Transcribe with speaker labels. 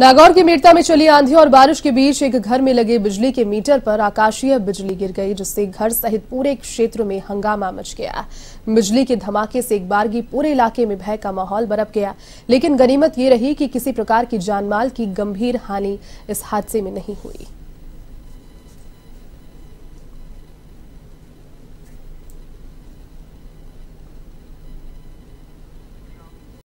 Speaker 1: नागौर के मीरता में चली आंधी और बारिश के बीच एक घर में लगे बिजली के मीटर पर आकाशीय बिजली गिर गई जिससे घर सहित पूरे क्षेत्र में हंगामा मच गया बिजली के धमाके से एक बारगी पूरे इलाके में भय का माहौल बरप गया लेकिन गनीमत ये रही कि किसी प्रकार की जानमाल की गंभीर हानि इस हादसे में नहीं हुई